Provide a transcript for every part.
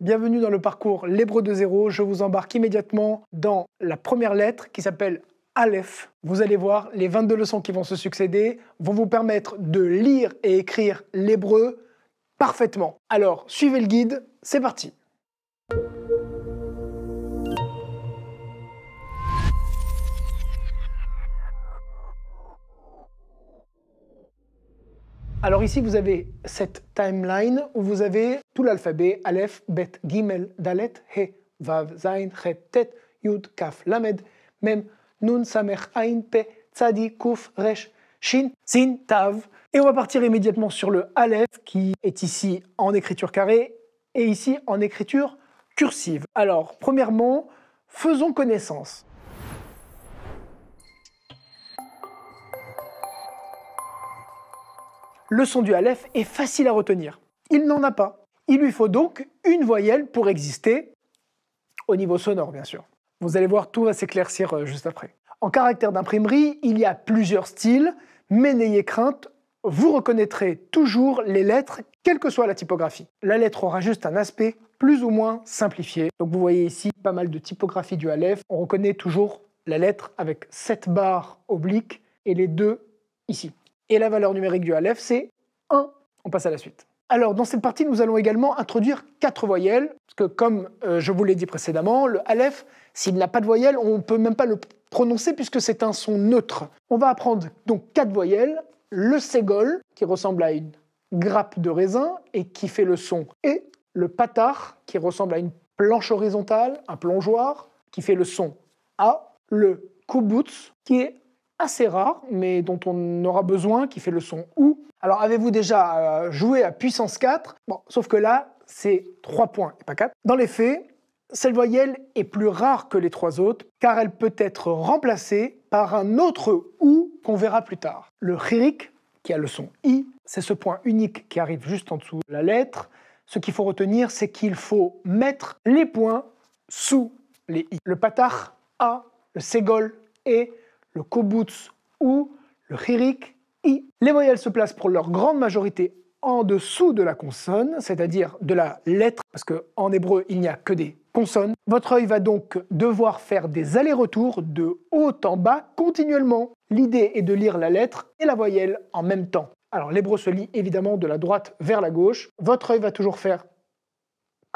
Bienvenue dans le parcours L'Hébreu de zéro. Je vous embarque immédiatement dans la première lettre qui s'appelle Aleph. Vous allez voir, les 22 leçons qui vont se succéder vont vous permettre de lire et écrire l'hébreu parfaitement. Alors, suivez le guide, c'est parti. Alors ici, vous avez cette timeline où vous avez tout l'alphabet Aleph, Bet, Gimel, Dalet, He, Vav, Zain, He, Tet, Yud, Kaf, Lamed, Mem, Nun, Samech, Ain, Pe, Tzadi, Kuf, Resh, Shin, Sin, Tav. Et on va partir immédiatement sur le Aleph qui est ici en écriture carrée et ici en écriture cursive. Alors, premièrement, faisons connaissance. le son du Aleph est facile à retenir. Il n'en a pas. Il lui faut donc une voyelle pour exister, au niveau sonore bien sûr. Vous allez voir, tout va s'éclaircir euh, juste après. En caractère d'imprimerie, il y a plusieurs styles, mais n'ayez crainte, vous reconnaîtrez toujours les lettres, quelle que soit la typographie. La lettre aura juste un aspect plus ou moins simplifié. Donc vous voyez ici pas mal de typographies du Aleph. On reconnaît toujours la lettre avec 7 barres obliques et les deux ici et la valeur numérique du Aleph, c'est 1. On passe à la suite. Alors, dans cette partie, nous allons également introduire quatre voyelles, parce que comme euh, je vous l'ai dit précédemment, le Aleph, s'il n'a pas de voyelle, on ne peut même pas le prononcer puisque c'est un son neutre. On va apprendre donc quatre voyelles, le ségol, qui ressemble à une grappe de raisin et qui fait le son et, le patar, qui ressemble à une planche horizontale, un plongeoir, qui fait le son a, le kubutz, qui est assez rare, mais dont on aura besoin, qui fait le son OU. Alors avez-vous déjà euh, joué à puissance 4 Bon, sauf que là, c'est 3 points et pas 4. Dans les faits, cette voyelle est plus rare que les trois autres, car elle peut être remplacée par un autre OU qu'on verra plus tard. Le chirik, qui a le son I, c'est ce point unique qui arrive juste en dessous de la lettre. Ce qu'il faut retenir, c'est qu'il faut mettre les points sous les I. Le patard A, le ségol, et le kobutz ou le chirik i. Les voyelles se placent pour leur grande majorité en dessous de la consonne, c'est-à-dire de la lettre, parce qu'en hébreu, il n'y a que des consonnes. Votre œil va donc devoir faire des allers-retours de haut en bas continuellement. L'idée est de lire la lettre et la voyelle en même temps. Alors l'hébreu se lit évidemment de la droite vers la gauche. Votre œil va toujours faire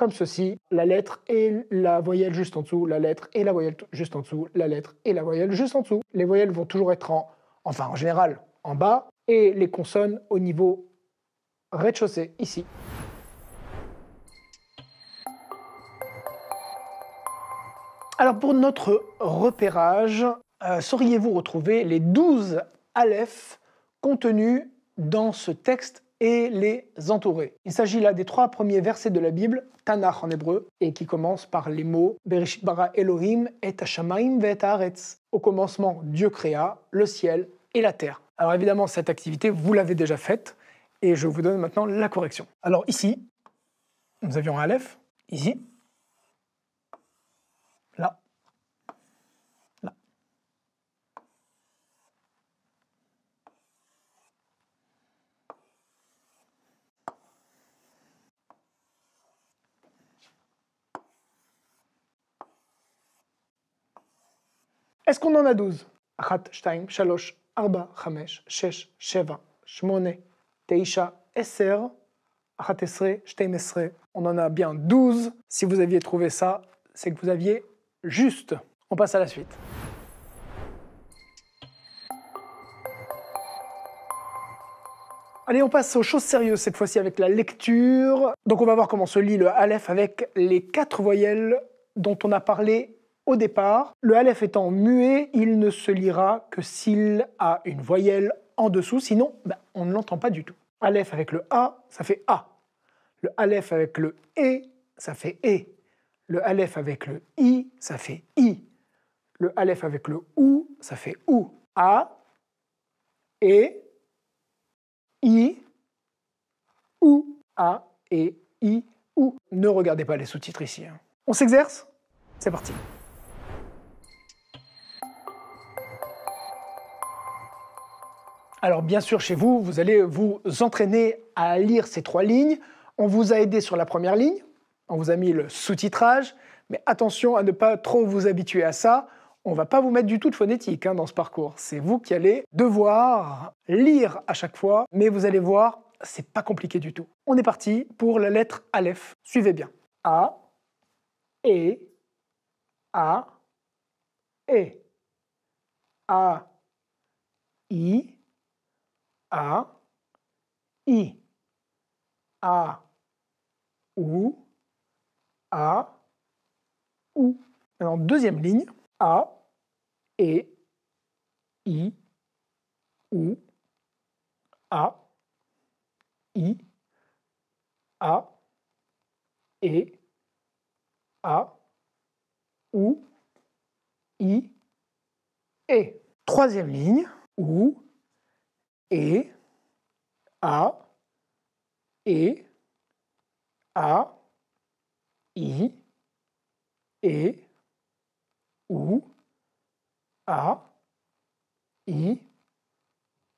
comme ceci, la lettre et la voyelle juste en dessous, la lettre et la voyelle juste en dessous, la lettre et la voyelle juste en dessous. Les voyelles vont toujours être en, enfin en général, en bas, et les consonnes au niveau rez-de-chaussée, ici. Alors pour notre repérage, euh, sauriez-vous retrouver les 12 aleph contenus dans ce texte et les entourer. Il s'agit là des trois premiers versets de la Bible, Tanakh en hébreu, et qui commencent par les mots Bereshit Elohim et Hashamaim Au commencement, Dieu créa le ciel et la terre. Alors évidemment, cette activité, vous l'avez déjà faite, et je vous donne maintenant la correction. Alors ici, nous avions un Aleph, ici, Est-ce qu'on en a 12 On en a bien 12. Si vous aviez trouvé ça, c'est que vous aviez juste. On passe à la suite. Allez, on passe aux choses sérieuses cette fois-ci avec la lecture. Donc on va voir comment se lit le Aleph avec les quatre voyelles dont on a parlé au départ, le alef étant muet, il ne se lira que s'il a une voyelle en dessous, sinon ben, on ne l'entend pas du tout. Alef avec le A, ça fait A. Le alef avec le E, ça fait E. Le Aleph avec le I, ça fait I. Le alef avec le OU, ça fait OU. A, E, I, OU. A, E, I, OU. Ne regardez pas les sous-titres ici. Hein. On s'exerce C'est parti. Alors bien sûr, chez vous, vous allez vous entraîner à lire ces trois lignes. On vous a aidé sur la première ligne, on vous a mis le sous-titrage, mais attention à ne pas trop vous habituer à ça. On va pas vous mettre du tout de phonétique hein, dans ce parcours. C'est vous qui allez devoir lire à chaque fois, mais vous allez voir, c'est pas compliqué du tout. On est parti pour la lettre Aleph. Suivez bien. A, E, A, E, A, I, a, I, A, OU, A, OU. deuxième ligne, A, et I, OU, A, I, A, et A, OU, I, et Troisième ligne, OU, E, a, E, a, i, E, ou, a, i,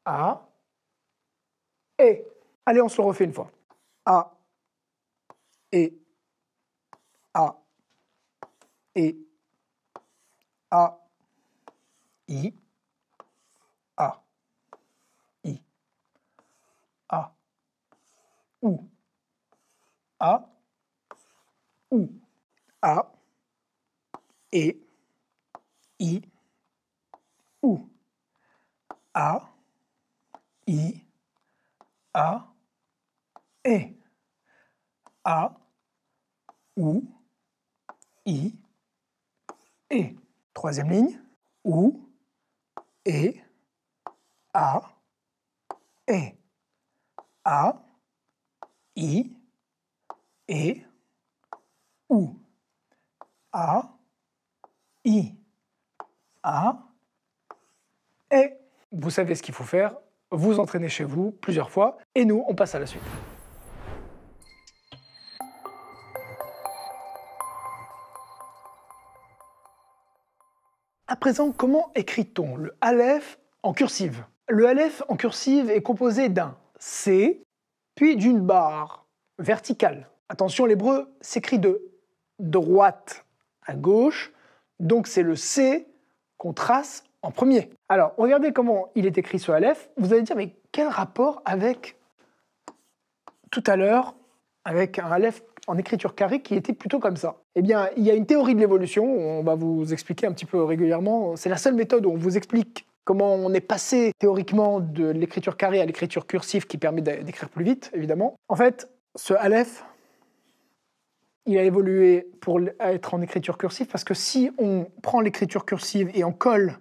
a, E. Allez, on se le refait une fois. A, E, a, E, a, i, a. ou a ou a et i ou a i a et a ou i et troisième ligne ou et a et a i, e, OU, a, i, a, E. Vous savez ce qu'il faut faire, vous entraînez chez vous plusieurs fois, et nous, on passe à la suite. À présent, comment écrit-on le Aleph en cursive Le Aleph en cursive est composé d'un C, puis d'une barre verticale. Attention, l'hébreu s'écrit de droite à gauche, donc c'est le C qu'on trace en premier. Alors, regardez comment il est écrit ce Aleph. Vous allez dire, mais quel rapport avec tout à l'heure, avec un Aleph en écriture carrée qui était plutôt comme ça Eh bien, il y a une théorie de l'évolution, on va vous expliquer un petit peu régulièrement. C'est la seule méthode où on vous explique comment on est passé théoriquement de l'écriture carrée à l'écriture cursive qui permet d'écrire plus vite, évidemment. En fait, ce Aleph, il a évolué pour être en écriture cursive parce que si on prend l'écriture cursive et on colle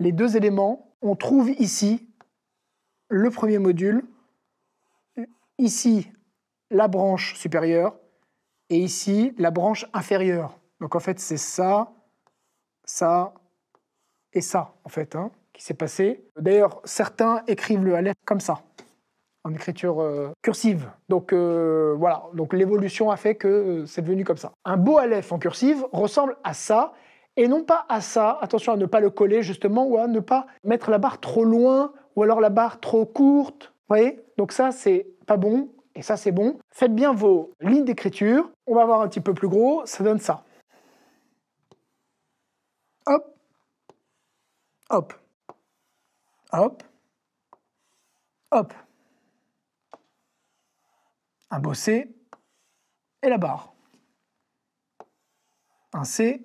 les deux éléments, on trouve ici le premier module, ici la branche supérieure et ici la branche inférieure. Donc en fait, c'est ça, ça, et ça, en fait, hein, qui s'est passé. D'ailleurs, certains écrivent le Aleph comme ça, en écriture euh, cursive. Donc euh, voilà, donc l'évolution a fait que euh, c'est devenu comme ça. Un beau Aleph en cursive ressemble à ça, et non pas à ça. Attention à ne pas le coller, justement, ou à ne pas mettre la barre trop loin, ou alors la barre trop courte. Vous voyez Donc ça, c'est pas bon, et ça, c'est bon. Faites bien vos lignes d'écriture. On va voir un petit peu plus gros, ça donne ça. Hop Hop. Hop. Hop. Un beau C et la barre. Un C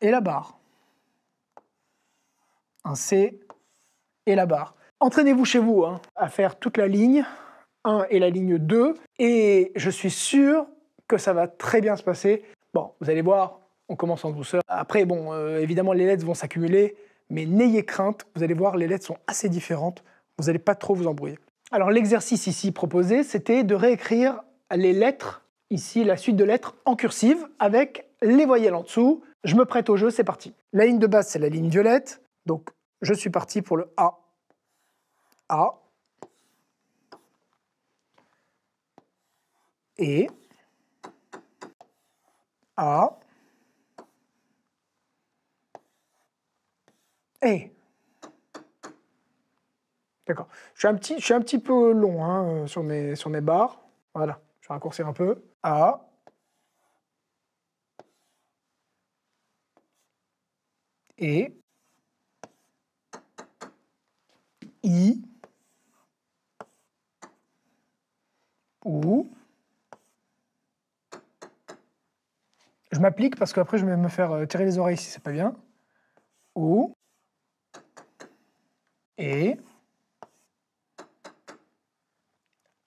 et la barre. Un C et la barre. Entraînez-vous chez vous hein, à faire toute la ligne 1 et la ligne 2 et je suis sûr que ça va très bien se passer. Bon, vous allez voir, on commence en douceur. Après, bon, euh, évidemment, les lettres vont s'accumuler mais n'ayez crainte, vous allez voir, les lettres sont assez différentes, vous n'allez pas trop vous embrouiller. Alors l'exercice ici proposé, c'était de réécrire les lettres, ici la suite de lettres en cursive, avec les voyelles en dessous. Je me prête au jeu, c'est parti. La ligne de base, c'est la ligne violette, donc je suis parti pour le A. A. Et. A. D'accord. Je suis un petit, je suis un petit peu long hein, euh, sur, mes, sur mes barres. Voilà, je vais raccourcir un peu. A. Et. I. Ou. Je m'applique parce qu'après je vais me faire euh, tirer les oreilles si c'est pas bien. Ou et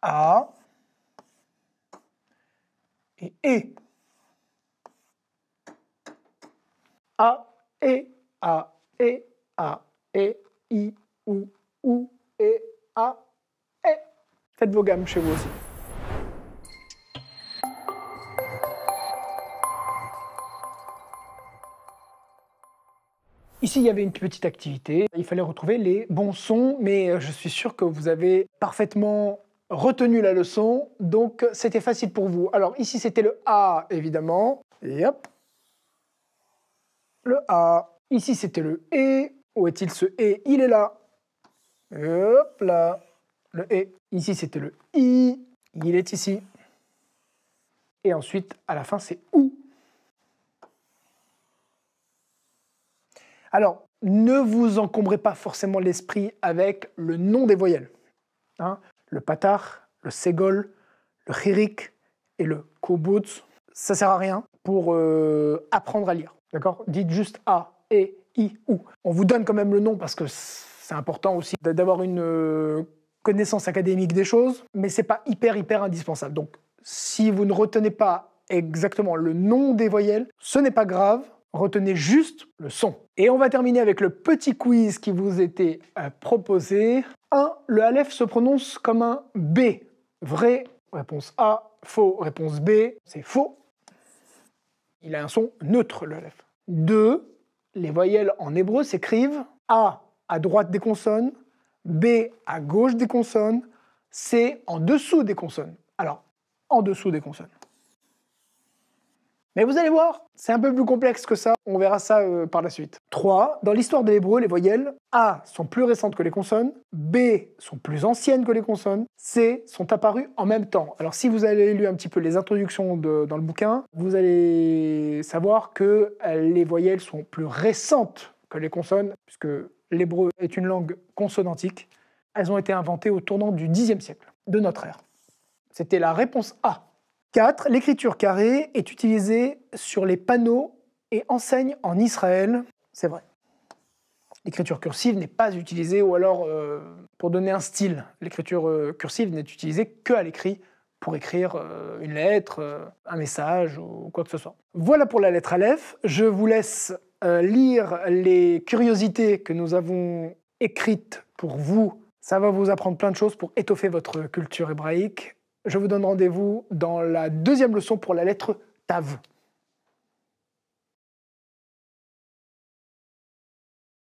A et E. A et e. A et A et e, I ou ou et A et. Faites vos gammes chez vous aussi. Ici, il y avait une petite activité. Il fallait retrouver les bons sons, mais euh, je suis sûr que vous avez parfaitement retenu la leçon, donc c'était facile pour vous. Alors ici, c'était le A, évidemment. hop. Le A. Ici, c'était le E. Où est-il ce E Il est là. Hop là. Le E. Ici, c'était le I. Il est ici. Et ensuite, à la fin, c'est où Alors, ne vous encombrez pas forcément l'esprit avec le nom des voyelles. Hein. le patar, le ségol, le chirik et le kobutz, Ça sert à rien pour euh, apprendre à lire. D'accord Dites juste A, E, I, ou. On vous donne quand même le nom parce que c'est important aussi d'avoir une euh, connaissance académique des choses, mais c'est pas hyper, hyper indispensable. Donc, si vous ne retenez pas exactement le nom des voyelles, ce n'est pas grave. Retenez juste le son. Et on va terminer avec le petit quiz qui vous était euh, proposé. 1. Le Aleph se prononce comme un B. Vrai, réponse A. Faux, réponse B. C'est faux. Il a un son neutre, le Aleph. 2. Les voyelles en hébreu s'écrivent A à droite des consonnes, B à gauche des consonnes, C en dessous des consonnes. Alors, en dessous des consonnes. Mais vous allez voir, c'est un peu plus complexe que ça, on verra ça euh, par la suite. 3. Dans l'histoire de l'hébreu, les voyelles A sont plus récentes que les consonnes, B sont plus anciennes que les consonnes, C sont apparues en même temps. Alors si vous avez lu un petit peu les introductions dans le bouquin, vous allez savoir que euh, les voyelles sont plus récentes que les consonnes, puisque l'hébreu est une langue consonantique. Elles ont été inventées au tournant du Xe siècle de notre ère. C'était la réponse A. 4. L'écriture carrée est utilisée sur les panneaux et enseigne en Israël. C'est vrai. L'écriture cursive n'est pas utilisée, ou alors euh, pour donner un style, l'écriture euh, cursive n'est utilisée que à l'écrit pour écrire euh, une lettre, un message ou quoi que ce soit. Voilà pour la lettre Aleph. Je vous laisse lire les curiosités que nous avons écrites pour vous. Ça va vous apprendre plein de choses pour étoffer votre culture hébraïque. Je vous donne rendez-vous dans la deuxième leçon pour la lettre TAV.